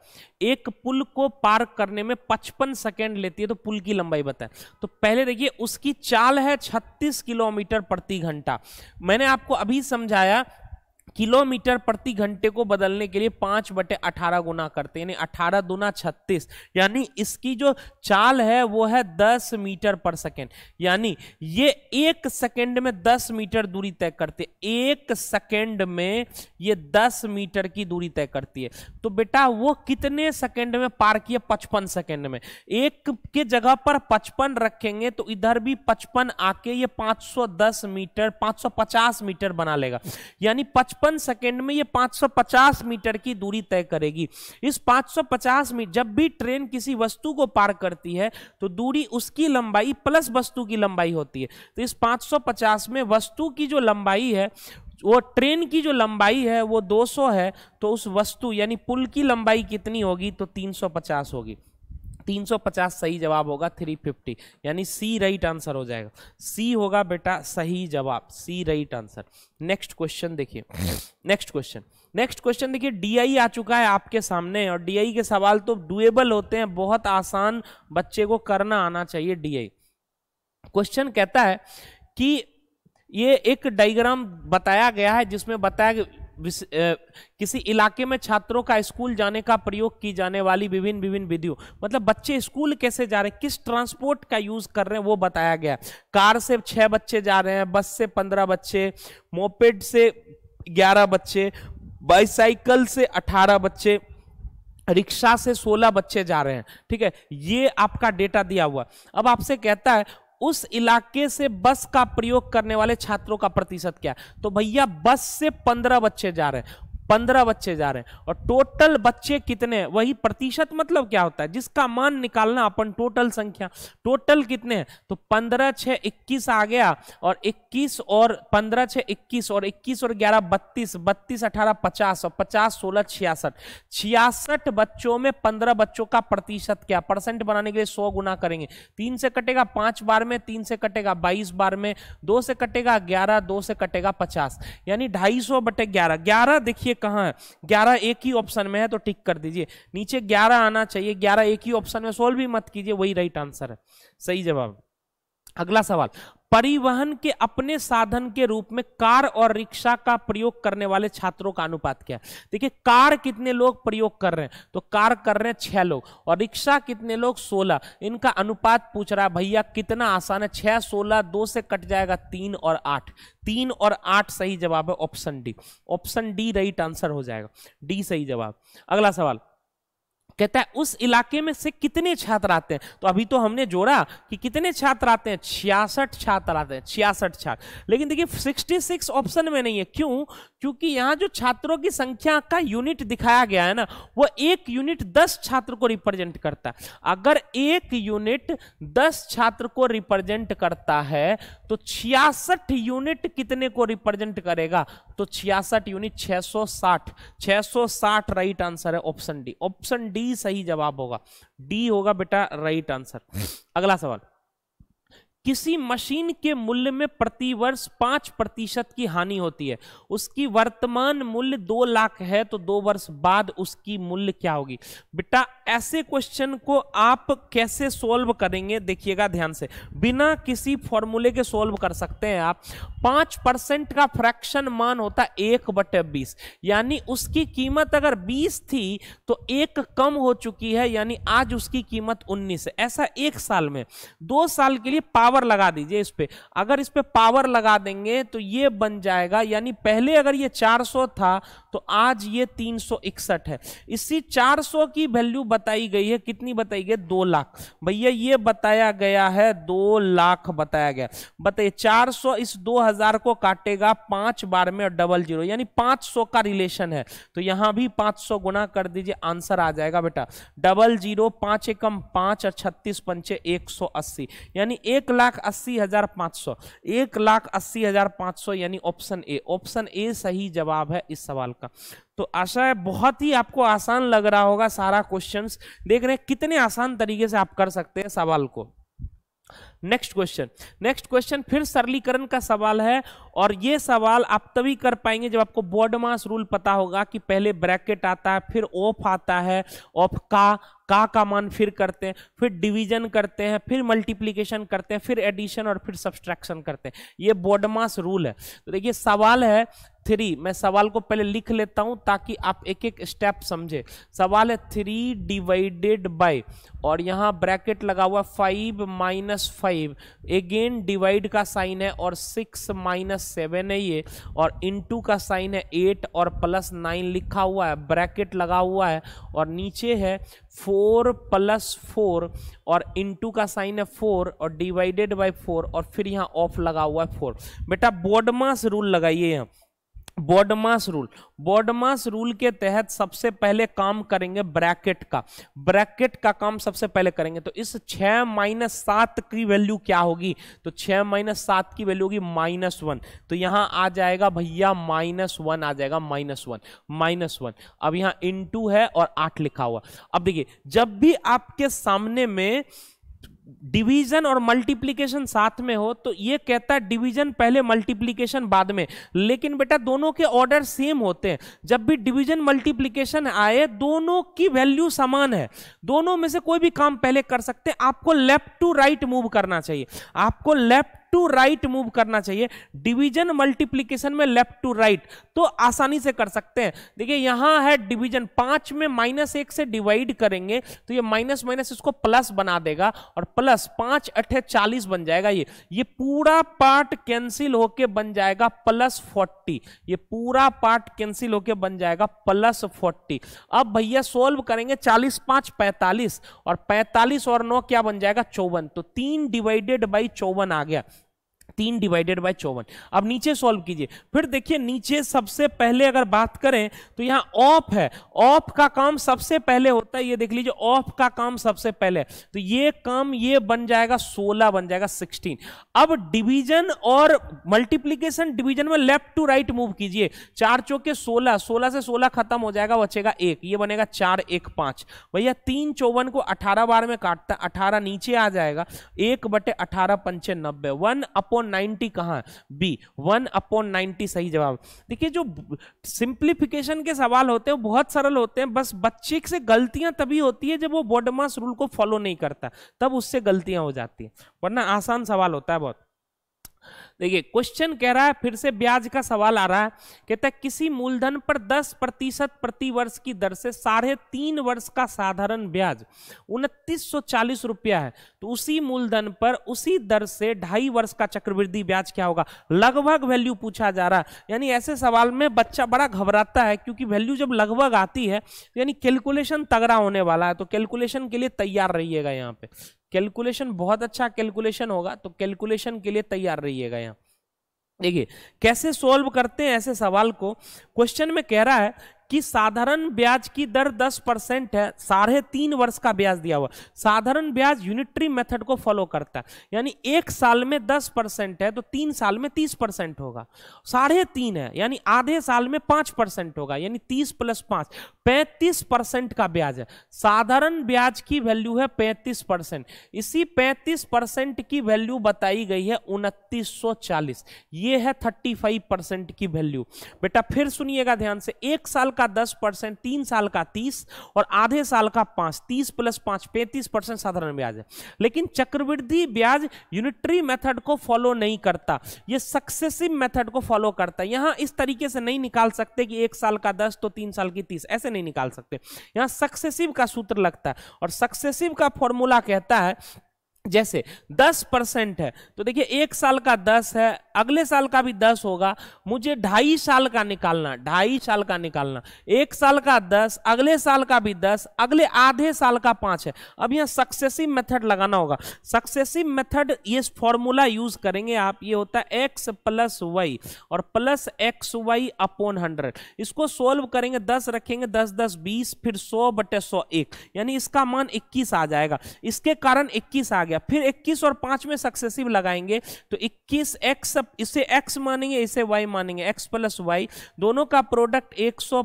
S1: एक पुल को पार करने में 55 सेकेंड लेती है तो पुल की लंबाई बताएं तो पहले देखिए उसकी चाल है 36 किलोमीटर प्रति घंटा मैंने आपको अभी समझाया किलोमीटर प्रति घंटे को बदलने के लिए पांच बटे अठारह गुना करते यानी अठारह दुना छत्तीस यानी इसकी जो चाल है वो है दस मीटर पर सेकेंड यानी ये एक सेकेंड में दस मीटर दूरी तय करते एक सेकेंड में ये दस मीटर की दूरी तय करती है तो बेटा वो कितने सेकेंड में पार किया पचपन सेकेंड में एक के जगह पर पचपन रखेंगे तो इधर भी पचपन आके ये 510 मीटर 550 मीटर बना लेगा यानी पचपन पचपन सेकेंड में ये 550 मीटर की दूरी तय करेगी इस 550 मीटर जब भी ट्रेन किसी वस्तु को पार करती है तो दूरी उसकी लंबाई प्लस वस्तु की लंबाई होती है तो इस 550 में वस्तु की जो लंबाई है वो ट्रेन की जो लंबाई है वो 200 है तो उस वस्तु यानी पुल की लंबाई कितनी होगी तो 350 होगी 350 सही जवाब होगा 350 यानी सी राइट आंसर हो जाएगा सी होगा बेटा सही जवाब C right answer next question देखिए नेक्स्ट क्वेश्चन नेक्स्ट क्वेश्चन देखिए डीआई आ चुका है आपके सामने और डीआई के सवाल तो डुएबल होते हैं बहुत आसान बच्चे को करना आना चाहिए डीआई क्वेश्चन कहता है कि ये एक डायग्राम बताया गया है जिसमें बताया गया किसी इलाके में छात्रों का स्कूल जाने का प्रयोग की जाने वाली विभिन्न विभिन्न विधियों मतलब बच्चे स्कूल कैसे जा रहे हैं किस ट्रांसपोर्ट का यूज कर रहे हैं वो बताया गया कार से छह बच्चे जा रहे हैं बस से पंद्रह बच्चे मोपेड से ग्यारह बच्चे बाईसाइकिल से अठारह बच्चे रिक्शा से सोलह बच्चे जा रहे हैं ठीक है ये आपका डेटा दिया हुआ अब आपसे कहता है उस इलाके से बस का प्रयोग करने वाले छात्रों का प्रतिशत क्या है तो भैया बस से पंद्रह बच्चे जा रहे हैं पंद्रह बच्चे जा रहे हैं और टोटल बच्चे कितने वही प्रतिशत मतलब क्या होता है जिसका मान निकालना अपन टोटल संख्या टोटल कितने हैं तो पंद्रह छः इक्कीस आ गया और इक्कीस और पंद्रह छः इक्कीस और इक्कीस और ग्यारह बत्तीस बत्तीस अठारह पचास और पचास सोलह छियासठ छियासठ बच्चों में पंद्रह बच्चों का प्रतिशत क्या परसेंट बनाने के लिए सौ गुना करेंगे तीन से कटेगा पांच बार में तीन से कटेगा बाईस बार में दो से कटेगा ग्यारह दो से कटेगा पचास यानी ढाई सौ बटे ग्यारह ग्यारह देखिए कहाँ है ग्यारह एक ही ऑप्शन में है तो टिक कर दीजिए नीचे ग्यारह आना चाहिए ग्यारह एक ही ऑप्शन में सोल्व भी मत कीजिए वही राइट आंसर है सही जवाब अगला सवाल परिवहन के अपने साधन के रूप में कार और रिक्शा का प्रयोग करने वाले छात्रों का अनुपात क्या है देखिए कार कितने लोग प्रयोग कर रहे हैं तो कार कर रहे हैं छह लोग और रिक्शा कितने लोग सोलह इनका अनुपात पूछ रहा है भैया कितना आसान है छह सोलह दो से कट जाएगा तीन और आठ तीन और आठ सही जवाब है option D option D right answer हो जाएगा डी सही जवाब अगला सवाल कहता है उस इलाके में से कितने छात्र आते हैं तो अभी तो हमने जोड़ा कि कितने छात्र आते हैं छियासठ छात्र आते हैं छियासठ छात्र लेकिन देखिए 66 ऑप्शन में नहीं है क्यों क्योंकि यहाँ जो छात्रों की संख्या का यूनिट दिखाया गया है ना वो एक यूनिट दस छात्र को रिप्रेजेंट करता है अगर एक यूनिट दस छात्र को रिप्रेजेंट करता है तो छियासठ यूनिट कितने को रिप्रेजेंट करेगा तो छियासठ यूनिट 660 660 राइट आंसर है ऑप्शन डी ऑप्शन डी सही जवाब होगा डी होगा बेटा राइट आंसर अगला सवाल किसी मशीन के मूल्य में प्रतिवर्ष पांच प्रतिशत की हानि होती है उसकी वर्तमान मूल्य दो लाख है तो दो वर्ष बाद उसकी मूल्य क्या होगी बेटा ऐसे क्वेश्चन को आप कैसे सोल्व करेंगे देखिएगा ध्यान से बिना किसी फॉर्मूले के सोल्व कर सकते हैं आप पांच परसेंट का फ्रैक्शन मान होता एक बटे बीस यानी उसकी कीमत अगर बीस थी तो एक कम हो चुकी है यानी आज उसकी कीमत उन्नीस है ऐसा एक साल में दो साल के लिए पावर लगा दीजिए इस पर अगर इस पर पावर लगा देंगे तो ये बन जाएगा यानी पहले अगर ये 400 था तो आज ये 361 है इसी 400 की वैल्यू बताई गई है कितनी बताई गई दो लाख भैया ये बताया गया है दो लाख बताया गया बताइए 400 इस 2000 को काटेगा पांच बार में और डबल जीरो यानी 500 का रिलेशन है तो यहां भी 500 गुना कर दीजिए आंसर आ जाएगा बेटा डबल जीरो पांच एकम पांच और छत्तीस पंचे एक यानी एक लाख अस्सी हजार पाँच सौ एक लाख अस्सी हजार पाँच सौ यानी ऑप्शन ए ऑप्शन ए सही जवाब है इस सवाल का तो आशा है बहुत ही आपको आसान लग रहा होगा सारा क्वेश्चंस देख रहे हैं कितने आसान तरीके से आप कर सकते हैं सवाल को नेक्स्ट क्वेश्चन नेक्स्ट क्वेश्चन फिर सरलीकरण का सवाल है और ये सवाल आप तभी कर पाएंगे जब आपको मास रूल पता होगा कि पहले ब्रैकेट आता है फिर ऑफ आता है ऑफ का का का मान फिर करते हैं फिर डिवीजन करते हैं फिर मल्टीप्लीकेशन करते हैं फिर एडिशन और फिर सब्सट्रैक्शन करते हैं ये मास रूल है तो देखिए सवाल है थ्री मैं सवाल को पहले लिख लेता हूं ताकि आप एक एक स्टेप समझे सवाल है थ्री डिवाइडेड बाय और यहां ब्रैकेट लगा हुआ five minus five five again divide का साइन है और सिक्स माइनस सेवन है ये और इनटू का साइन है एट और प्लस नाइन लिखा हुआ है ब्रैकेट लगा हुआ है और नीचे है फोर प्लस फोर और इनटू का साइन है फोर और डिवाइडेड बाई फोर और फिर यहाँ ऑफ लगा हुआ है फोर बेटा बोडमास रूल लगाइए यहाँ बॉडमास रूल बॉडमास रूल के तहत सबसे पहले काम करेंगे ब्रैकेट का ब्रैकेट का काम सबसे पहले करेंगे तो इस छह माइनस सात की वैल्यू क्या होगी तो छ माइनस सात की वैल्यू होगी माइनस वन तो यहां आ जाएगा भैया माइनस वन आ जाएगा माइनस वन माइनस वन अब यहां इन है और आठ लिखा हुआ अब देखिए जब भी आपके सामने में डिवीजन और मल्टीप्लीकेशन साथ में हो तो ये कहता है डिवीजन पहले मल्टीप्लीकेशन बाद में लेकिन बेटा दोनों के ऑर्डर सेम होते हैं जब भी डिवीजन मल्टीप्लीकेशन आए दोनों की वैल्यू समान है दोनों में से कोई भी काम पहले कर सकते हैं आपको लेफ्ट टू राइट मूव करना चाहिए आपको लेफ्ट टू राइट मूव करना चाहिए डिवीजन मल्टीप्लीकेशन में लेफ्ट टू राइट तो आसानी से कर सकते हैं देखिए यहां है डिवीजन पांच में माइनस एक से डिवाइड करेंगे तो ये माइनस माइनस इसको प्लस बना देगा और प्लस पांच अठे चालीस बन जाएगा ये ये पूरा पार्ट कैंसिल होके बन जाएगा प्लस फोर्टी ये पूरा पार्ट कैंसिल होके बन जाएगा प्लस फोर्टी अब भैया सोल्व करेंगे चालीस पांच पैंतालीस और पैंतालीस और नौ क्या बन जाएगा चौवन तो तीन डिवाइडेड बाई चौवन आ गया तीन डिवाइडेड बाय चौवन अब नीचे सॉल्व कीजिए फिर देखिए नीचे सबसे पहले अगर बात करें तो यहाँ ऑफ है ऑफ का काम सबसे पहले होता है ये देख लीजिए ऑफ का काम सबसे पहले तो ये काम ये बन जाएगा सोलह बन जाएगा सिक्सटीन अब डिवीजन और मल्टीप्लीकेशन डिवीजन में लेफ्ट टू राइट मूव कीजिए चार चौके सोलह सोलह से सोलह खत्म हो जाएगा बचेगा एक ये बनेगा चार एक पांच भैया तीन चौवन को अठारह बार में काटता अठारह नीचे आ जाएगा एक बटे अठारह पंचे नब्बे वन अपॉन नाइन्टी कहाँ बी वन अपॉन नाइन्टी सही जवाब देखिए जो सिंप्लीफिकेशन के सवाल होते हैं बहुत सरल होते हैं बस बच्चे से गलतियां तभी होती है जब वो बॉडमास रूल को फॉलो नहीं करता तब उससे गलतियां हो जाती हैं वरना आसान सवाल होता है बहुत देखिए क्वेश्चन कह रहा है फिर से ब्याज का सवाल आ रहा है कहता है किसी मूलधन पर 10 प्रतिशत प्रति वर्ष की दर से साढ़े तीन वर्ष का साधारण ब्याज उनतीस सौ चालीस रुपया है तो उसी मूलधन पर उसी दर से ढाई वर्ष का चक्रवृद्धि ब्याज क्या होगा लगभग वैल्यू पूछा जा रहा है यानी ऐसे सवाल में बच्चा बड़ा घबराता है क्योंकि वैल्यू जब लगभग आती है तो यानी कैलकुलेशन तगड़ा होने वाला है तो कैलकुलेशन के लिए तैयार रहिएगा यहाँ पे कैलकुलेशन बहुत अच्छा कैलकुलेशन होगा तो कैलकुलेशन के लिए तैयार रहिएगा यहाँ देखिए कैसे सॉल्व करते हैं ऐसे सवाल को क्वेश्चन में कह रहा है कि साधारण ब्याज की दर 10 परसेंट है साढ़े तीन वर्ष का ब्याज दिया हुआ साधारण ब्याज यूनिटरी मेथड को फॉलो करता है यानी एक साल में 10 परसेंट है तो तीन साल में 30 परसेंट होगा साढ़े तीन है यानी आधे साल में पांच परसेंट होगा यानी 30 प्लस पांच पैंतीस परसेंट का ब्याज है साधारण ब्याज की वैल्यू है पैंतीस परसेंट इसी पैंतीस परसेंट की वैल्यू बताई गई है उनतीस ये है थर्टी फाइव परसेंट की वैल्यू बेटा फिर सुनिएगा ध्यान से एक साल का दस परसेंट तीन साल का तीस और आधे साल का पांच तीस प्लस पांच पैंतीस परसेंट साधारण ब्याज है लेकिन चक्रवृद्धि ब्याज यूनिटरी मेथड को फॉलो नहीं करता ये सक्सेसिव मेथड को फॉलो करता है यहां इस तरीके से नहीं निकाल सकते कि एक साल का दस तो तीन साल की तीस ऐसे नहीं निकाल सकते यहां सक्सेसिव का सूत्र लगता है और सक्सेसिव का फॉर्मूला कहता है जैसे 10 परसेंट है तो देखिए एक साल का 10 है अगले साल का भी 10 होगा मुझे ढाई साल का निकालना ढाई साल का निकालना एक साल का 10 अगले साल का भी 10 अगले आधे साल का पांच है अब यहां सक्सेसिव मेथड लगाना होगा सक्सेसिव मेथड ये फॉर्मूला यूज करेंगे आप ये होता है एक्स प्लस वाई और plus x y upon hundred इसको सोल्व करेंगे दस रखेंगे दस दस बीस फिर सौ बटे सौ एक यानी इसका मान इक्कीस आ जाएगा इसके कारण इक्कीस आ गया फिर 21 और 5 में सक्सेसिव लगाएंगे तो 21 एक्स इसे एक्स मानेंगे इसे वाई मानेंगे एक्स प्लस वाई दोनों का प्रोडक्ट 105 सौ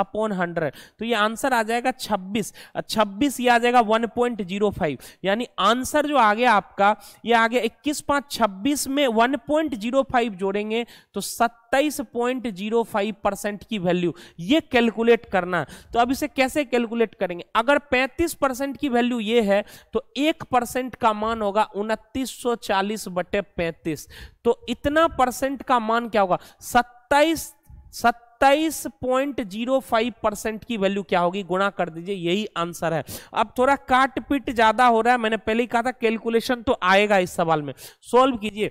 S1: अपॉन हंड्रेड तो ये आंसर आ जाएगा 26 26 ये आ जाएगा 1.05 यानी आंसर जो आ गया आपका ये आ गया इक्कीस पाँच छब्बीस में 1.05 जोड़ेंगे तो सत्ताईस पॉइंट जीरो फाइव परसेंट की वैल्यू ये कैलकुलेट करना तो अब इसे कैसे कैलकुलेट करेंगे अगर पैंतीस परसेंट की वैल्यू ये है तो एक परसेंट का मान होगा उनतीस बटे पैंतीस तो इतना परसेंट का मान क्या होगा सत्ताईस सत्ताईस पॉइंट जीरो फाइव परसेंट की वैल्यू क्या होगी गुणा कर दीजिए यही आंसर है अब थोड़ा काट पीट ज्यादा हो रहा है मैंने पहले ही कहा था कैलकुलेशन तो आएगा इस सवाल में सॉल्व कीजिए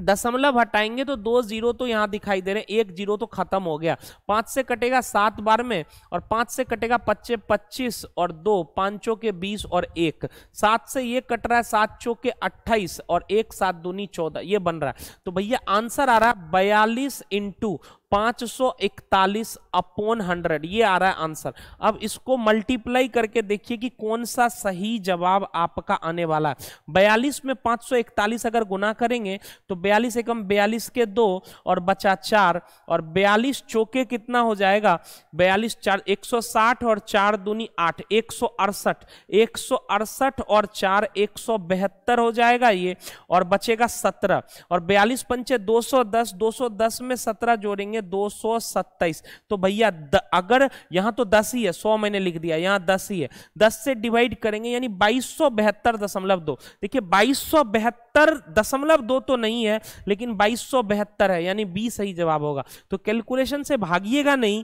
S1: दशमलव हटाएंगे तो दो जीरो तो यहां दिखाई दे रहे हैं एक जीरो तो खत्म हो गया पांच से कटेगा सात बार में और पांच से कटेगा पच्चे पच्चीस और दो पांचों के बीस और एक सात से ये कट रहा है सात चौ के अट्ठाईस और एक सात दूनी चौदह ये बन रहा है तो भैया आंसर आ रहा है बयालीस इंटू 541 अपॉन 100 ये आ रहा है आंसर अब इसको मल्टीप्लाई करके देखिए कि कौन सा सही जवाब आपका आने वाला है बयालीस में 541 अगर गुना करेंगे तो बयालीस एकम बयालीस के दो और बचा चार और बयालीस चौके कितना हो जाएगा बयालीस चार एक और चार दूनी आठ एक सौ और चार एक हो जाएगा ये और बचेगा सत्रह और बयालीस पंचे दो सौ दस में सत्रह जोड़ेंगे सौ 227 तो भैया अगर यहां तो 10 ही है 100 मैंने लिख दिया यहां 10 ही है 10 से डिवाइड करेंगे यानी बाईस दशमलव दो देखिए बाईस दशमलव दो तो नहीं है लेकिन बाईस है यानी बी सही जवाब होगा तो कैलकुलेशन से भागिएगा नहीं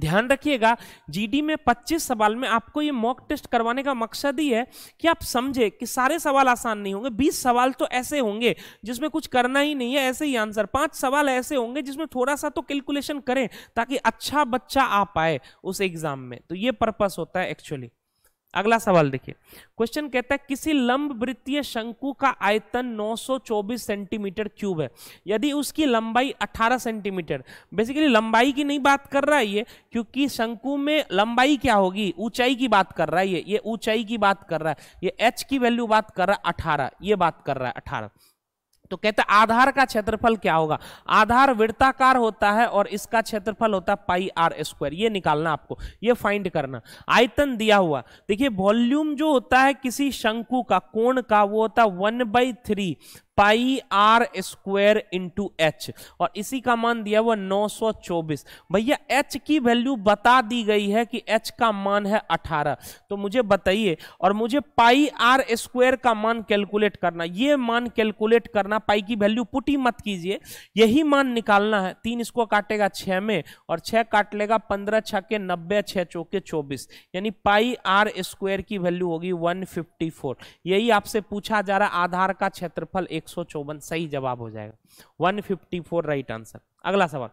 S1: ध्यान रखिएगा जीडी में 25 सवाल में आपको ये मॉक टेस्ट करवाने का मकसद ही है कि आप समझे कि सारे सवाल आसान नहीं होंगे 20 सवाल तो ऐसे होंगे जिसमें कुछ करना ही नहीं है ऐसे ही आंसर पांच सवाल ऐसे होंगे जिसमें थोड़ा सा तो कैलकुलेशन करें ताकि अच्छा बच्चा आ पाए उस एग्जाम में तो ये पर्पस होता है एक्चुअली अगला सवाल देखिए क्वेश्चन कहता है किसी लंब वृत्तीय शंकु का आयतन 924 सेंटीमीटर क्यूब है यदि उसकी लंबाई 18 सेंटीमीटर बेसिकली लंबाई की नहीं बात कर रहा है ये क्योंकि शंकु में लंबाई क्या होगी ऊंचाई की बात कर रहा है ये ये ऊंचाई की बात कर रहा है ये एच की वैल्यू बात कर रहा है अठारह ये बात कर रहा है अठारह तो कहते आधार का क्षेत्रफल क्या होगा आधार वृत्ताकार होता है और इसका क्षेत्रफल होता है पाई आर स्क्वायर ये निकालना आपको ये फाइंड करना आयतन दिया हुआ देखिए वॉल्यूम जो होता है किसी शंकु का कोण का वो होता है one by three pi r square into h और इसी का मान दिया हुआ 924 भैया एच की वैल्यू बता दी गई है कि एच का मान है 18 तो मुझे बताइए और मुझे पाई आर स्क्वायर का मान कैलकुलेट करना ये मान कैलकुलेट करना पाई की वैल्यू पुटी मत कीजिए यही मान निकालना है तीन इसको काटेगा छः में और छः काट लेगा पंद्रह छः के नब्बे छः चौके चौबीस यानी पाई आर स्क्वायर की वैल्यू होगी फोर यही आपसे पूछा जा रहा आधार का क्षेत्रफल एक एक सौ चौवन सही जवाब हो जाएगा one fifty four right answer अगला सवाल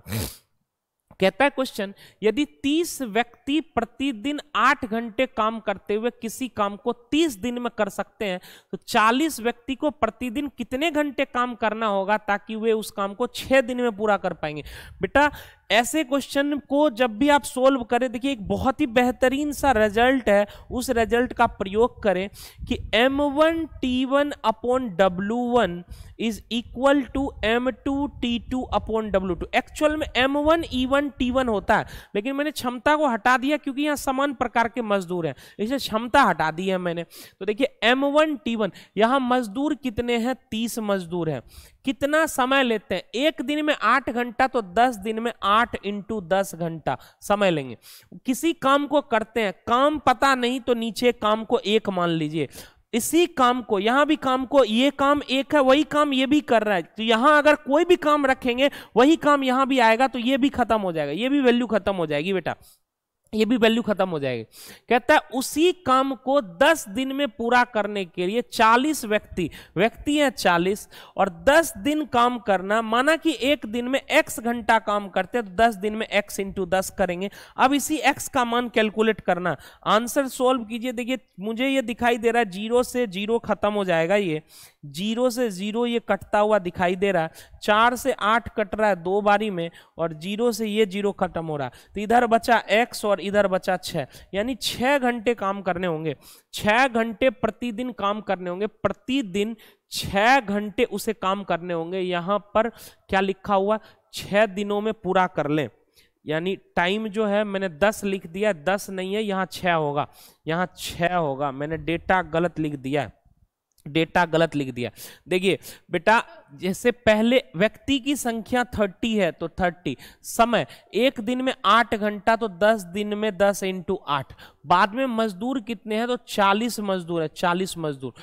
S1: कहता है क्वेश्चन यदि 30 व्यक्ति प्रतिदिन 8 घंटे काम करते हुए किसी काम को 30 दिन में कर सकते हैं तो 40 व्यक्ति को प्रतिदिन कितने घंटे काम करना होगा ताकि वे उस काम को 6 दिन में पूरा कर पाएंगे बेटा ऐसे क्वेश्चन को जब भी आप सोल्व करें देखिए एक बहुत ही बेहतरीन सा रिजल्ट है उस रिजल्ट का प्रयोग करें कि M one T one upon W one is equal to M two T two upon W two actual में M one E one one होता है लेकिन मैंने क्षमता को हटा दिया क्योंकि यहाँ समान प्रकार के मजदूर हैं इसे क्षमता हटा दी है मैंने तो देखिए एम वन टी वन यहाँ मजदूर कितने हैं तीस मजदूर हैं कितना समय लेते हैं एक दिन में आठ घंटा तो दस दिन में आठ इंटू दस घंटा समय लेंगे किसी काम को करते हैं काम पता नहीं तो नीचे काम को एक मान लीजिए इसी काम को यहां भी काम को ये काम एक है वही काम ये भी कर रहा है तो यहां अगर कोई भी काम रखेंगे वही काम यहां भी आएगा तो ये भी खत्म हो जाएगा ये भी वैल्यू खत्म हो जाएगी बेटा ये भी वैल्यू खत्म हो जाएगी कहता है उसी काम को 10 दिन में पूरा करने के लिए 40 व्यक्ति व्यक्ति हैं 40 और 10 दिन काम करना माना कि एक दिन में x घंटा काम करते हैं तो 10 दिन में x इंटू दस करेंगे अब इसी x का मान कैलकुलेट करना आंसर सोल्व कीजिए देखिए मुझे ये दिखाई दे रहा है जीरो से जीरो खत्म हो जाएगा ये जीरो से जीरो ये कटता हुआ दिखाई दे रहा है चार से आठ कट रहा है दो बारी में और जीरो से ये जीरो खत्म हो रहा है तो इधर बचा एक्स और इधर बचा छः यानी छः घंटे काम करने होंगे छः घंटे प्रतिदिन काम करने होंगे प्रतिदिन छः घंटे उसे काम करने होंगे यहाँ पर क्या लिखा हुआ छः दिनों में पूरा कर लें यानी टाइम जो है मैंने दस लिख दिया दस नहीं है यहाँ छः होगा यहाँ छः होगा मैंने डेटा गलत लिख दिया है डेटा गलत लिख दिया देखिए बेटा जैसे पहले व्यक्ति की संख्या थर्टी है तो थर्टी समय एक दिन में आठ घंटा तो दस दिन में दस इंटू आठ बाद में मजदूर कितने हैं तो चालीस मजदूर है चालीस मजदूर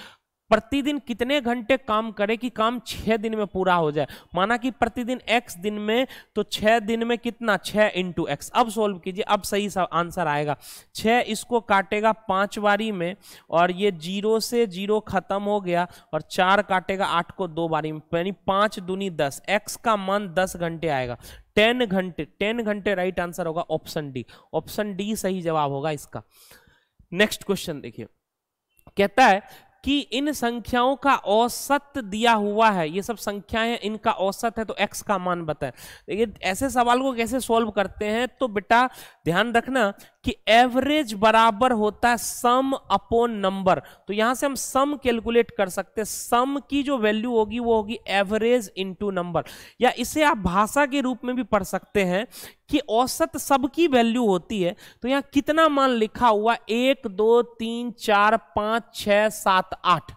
S1: प्रतिदिन कितने घंटे काम करे कि काम छः दिन में पूरा हो जाए माना कि प्रतिदिन एक्स दिन में तो छः दिन में कितना छः इंटू एक्स अब सोल्व कीजिए अब सही आंसर आएगा छः इसको काटेगा पाँच बारी में और ये जीरो से जीरो खत्म हो गया और चार काटेगा आठ को दो बारी में यानी पाँच दूनी दस एक्स का मान दस घंटे आएगा टेन घंटे टेन घंटे राइट आंसर होगा ऑप्शन डी ऑप्शन डी सही जवाब होगा इसका नेक्स्ट क्वेश्चन देखिए कहता है कि इन संख्याओं का औसत दिया हुआ है ये सब संख्याएं इनका औसत है तो x का मान बताएं ये ऐसे सवाल को कैसे सॉल्व करते हैं तो बेटा ध्यान रखना कि एवरेज बराबर होता है सम अपॉन नंबर तो यहां से हम सम कैलकुलेट कर सकते हैं सम की जो वैल्यू होगी वो होगी एवरेज इनटू नंबर या इसे आप भाषा के रूप में भी पढ़ सकते हैं कि औसत सबकी वैल्यू होती है तो यहाँ कितना मान लिखा हुआ एक दो तीन चार पांच छ सात आठ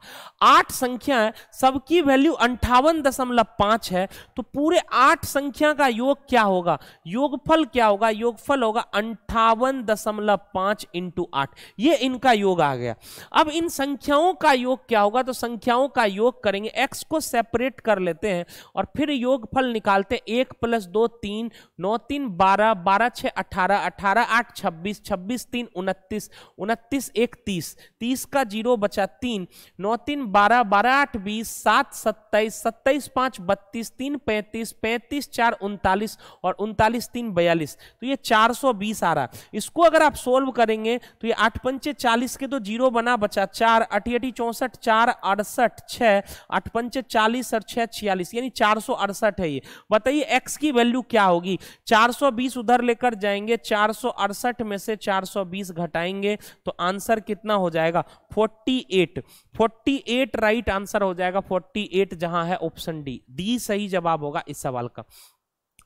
S1: आठ संख्या है सबकी वैल्यू अंठावन दशमलव पांच है तो पूरे आठ संख्या का योग क्या होगा योगफल क्या होगा योगफल होगा अंठावन दस दशमलव पांच इंटू आठ ये इनका योग आ गया अब इन संख्याओं का योग क्या होगा तो संख्याओं का योग करेंगे एक्स को सेपरेट कर लेते हैं और फिर योगफल निकालते हैं एक प्लस दो तीन नौ तीन बारह बारह छः अठारह अठारह आठ छब्बीस छब्बीस तीन उनतीस उनतीस एक तीस तीस का जीरो बचा तीन नौ तीन बारह बारह आठ बीस सात सत्ताईस सत्ताईस पाँच बत्तीस तीन पैंतीस पैंतीस चार उनतालीस और उनतालीस तीन बयालीस तो ये चार सौ बीस आ रहा इसको इसको अगर आप सोल्व करेंगे तो ये आठ पंचे चालीस के तो जीरो बना बचा चार अठी अठी चौसठ चार अड़सठ छः आठ पंचे चालीस और छः छियालीस यानी चार सौ अड़सठ है ये बताइए एक्स की वैल्यू क्या होगी चार सौ बीस उधर लेकर जाएंगे चार सौ अड़सठ में से चार सौ बीस घटाएंगे तो आंसर कितना हो जाएगा forty eight forty eight right answer हो जाएगा फोर्टी एट जहां है ऑप्शन डी डी सही जवाब होगा इस सवाल का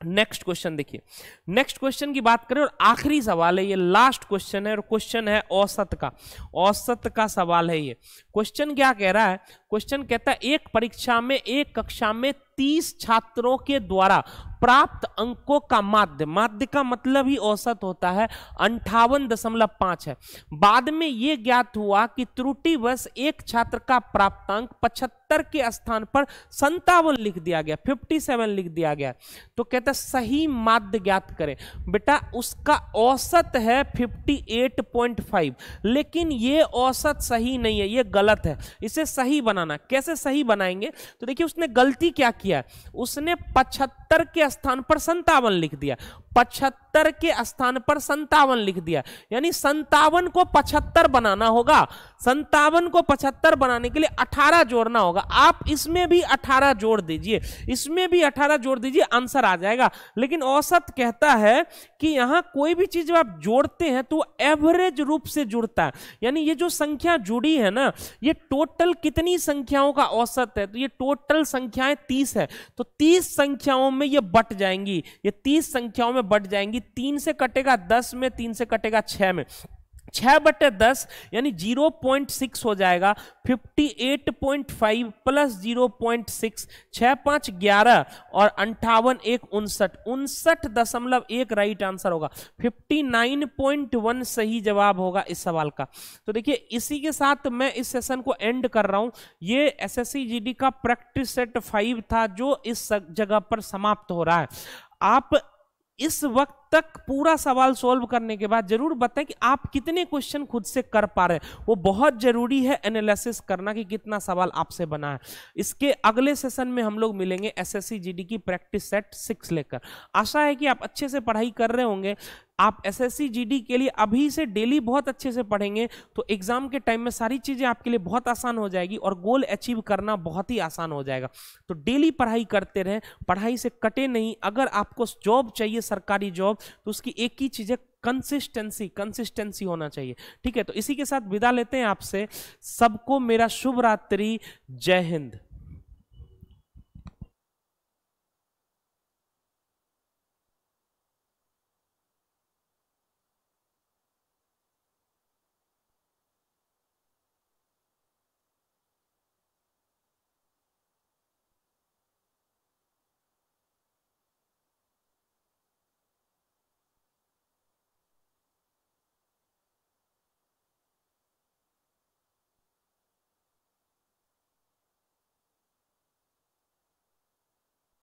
S1: नेक्स्ट क्वेश्चन देखिए नेक्स्ट क्वेश्चन की बात करें और आखिरी सवाल है ये लास्ट क्वेश्चन है और क्वेश्चन है औसत का औसत का सवाल है ये क्वेश्चन क्या कह रहा है क्वेश्चन कहता है एक परीक्षा में एक कक्षा में तीस छात्रों के द्वारा प्राप्त अंकों का माध्य माध्य का मतलब ही औसत होता है अंठावन दशमलव पांच है बाद में यह ज्ञात हुआ कि त्रुटिवश एक छात्र का प्राप्त अंक पचहत्तर के स्थान पर संतावन लिख दिया गया फिफ्टी सेवन लिख दिया गया तो कहता सही माध्य ज्ञात करें बेटा उसका औसत है फिफ्टी एट पॉइंट फाइव लेकिन यह औसत सही नहीं है यह गलत है इसे सही बना बनाना कैसे सही बनाएंगे तो देखिए उसने गलती क्या किया उसने पचहत्तर के स्थान पर संतावन लिख दिया पचहत्तर के स्थान पर संतावन लिख दिया यानी संतावन को पचहत्तर बनाना होगा संतावन को पचहत्तर बनाने के लिए अठारह जोड़ना होगा आप इसमें भी अठारह जोड़ दीजिए इसमें भी अठारह जोड़ दीजिए आंसर आ जाएगा लेकिन औसत कहता है कि यहाँ कोई भी चीज आप जोड़ते हैं तो एवरेज रूप से जुड़ता है यानी ये जो संख्या जुड़ी है ना ये टोटल कितनी संख्याओं का औसत है तो ये टोटल संख्याएं तीस है तो तीस संख्याओं में ये बट जाएंगी ये तीस संख्याओं में बट जाएंगी तीन से कटेगा दस में तीन से कटेगा छह में छह बटे दस यानी जीरो पॉइंट सिक्स हो जाएगा fifty eight point five plus zero point six छः पाँच ग्यारह और अंठावन एक उनसठ उनसठ दशमलव एक राइट आंसर होगा फिफ्टी नाइन पॉइंट वन सही जवाब होगा इस सवाल का तो देखिए इसी के साथ मैं इस सेशन को एंड कर रहा हूँ ये एस एस का प्रैक्टिस सेट फाइव था जो इस जगह पर समाप्त हो रहा है आप इस वक्त तक पूरा सवाल सॉल्व करने के बाद जरूर बताएं कि आप कितने क्वेश्चन खुद से कर पा रहे हैं वो बहुत जरूरी है एनालिसिस करना कि कितना सवाल आपसे बना है इसके अगले सेशन में हम लोग मिलेंगे एसएससी जीडी की प्रैक्टिस सेट सिक्स लेकर आशा है कि आप अच्छे से पढ़ाई कर रहे होंगे आप एसएससी जीडी के लिए अभी से डेली बहुत अच्छे से पढ़ेंगे तो एग्जाम के टाइम में सारी चीज़ें आपके लिए बहुत आसान हो जाएगी और गोल अचीव करना बहुत ही आसान हो जाएगा तो डेली पढ़ाई करते रहें पढ़ाई से कटे नहीं अगर आपको जॉब चाहिए सरकारी जॉब तो उसकी एक ही चीज़ है कंसिस्टेंसी कंसिस्टेंसी होना चाहिए ठीक है तो इसी के साथ विदा लेते हैं आपसे सबको मेरा शुभ रात्रि जय हिंद